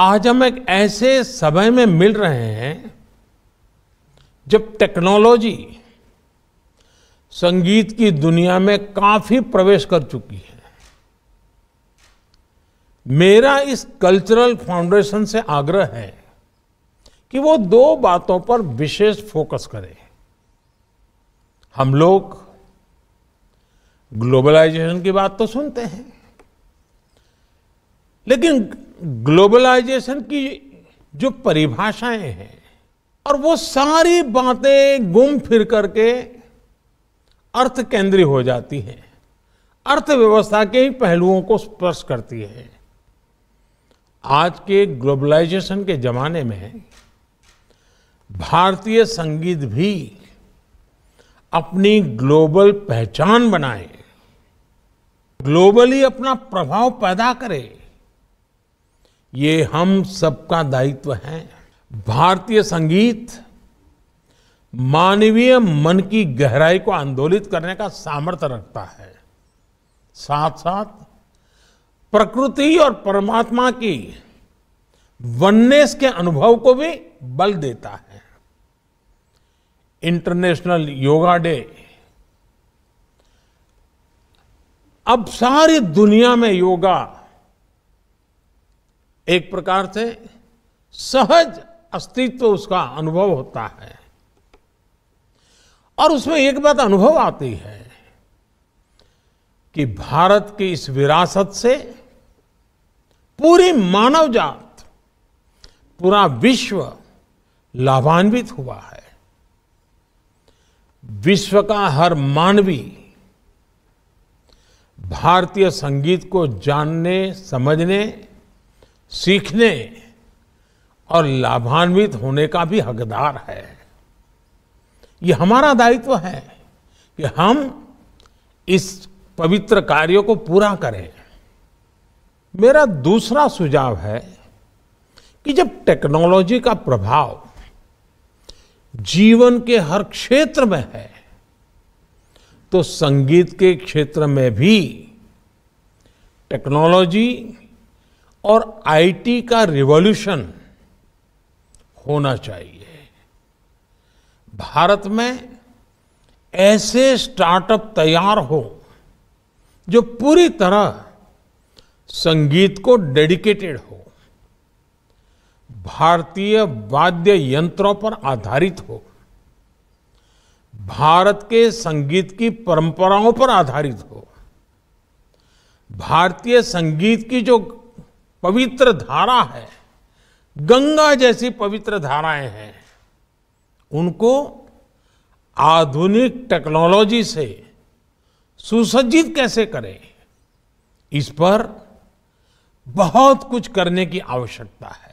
आज हम एक ऐसे समय में मिल रहे हैं जब टेक्नोलॉजी संगीत की दुनिया में काफी प्रवेश कर चुकी है मेरा इस कल्चरल फाउंडेशन से आग्रह है कि वो दो बातों पर विशेष फोकस करें हम लोग ग्लोबलाइजेशन की बात तो सुनते हैं लेकिन ग्लोबलाइजेशन की जो परिभाषाएं हैं और वो सारी बातें गुम फिर करके अर्थ केंद्रीय हो जाती हैं अर्थव्यवस्था के ही पहलुओं को स्पर्श करती है आज के ग्लोबलाइजेशन के ज़माने में भारतीय संगीत भी अपनी ग्लोबल पहचान बनाए ग्लोबली अपना प्रभाव पैदा करे ये हम सबका दायित्व है भारतीय संगीत मानवीय मन की गहराई को आंदोलित करने का सामर्थ्य रखता है साथ साथ प्रकृति और परमात्मा की वननेस के अनुभव को भी बल देता है इंटरनेशनल योगा डे अब सारी दुनिया में योगा एक प्रकार से सहज अस्तित्व उसका अनुभव होता है और उसमें एक बात अनुभव आती है कि भारत की इस विरासत से पूरी मानव जात पूरा विश्व लाभान्वित हुआ है विश्व का हर मानवी भारतीय संगीत को जानने समझने सीखने और लाभान्वित होने का भी हकदार है ये हमारा दायित्व है कि हम इस पवित्र कार्य को पूरा करें मेरा दूसरा सुझाव है कि जब टेक्नोलॉजी का प्रभाव जीवन के हर क्षेत्र में है तो संगीत के क्षेत्र में भी टेक्नोलॉजी और आईटी का रिवॉल्यूशन होना चाहिए भारत में ऐसे स्टार्टअप तैयार हो जो पूरी तरह संगीत को डेडिकेटेड हो भारतीय वाद्य यंत्रों पर आधारित हो भारत के संगीत की परंपराओं पर आधारित हो भारतीय संगीत की जो पवित्र धारा है गंगा जैसी पवित्र धाराएं हैं उनको आधुनिक टेक्नोलॉजी से सुसज्जित कैसे करें इस पर बहुत कुछ करने की आवश्यकता है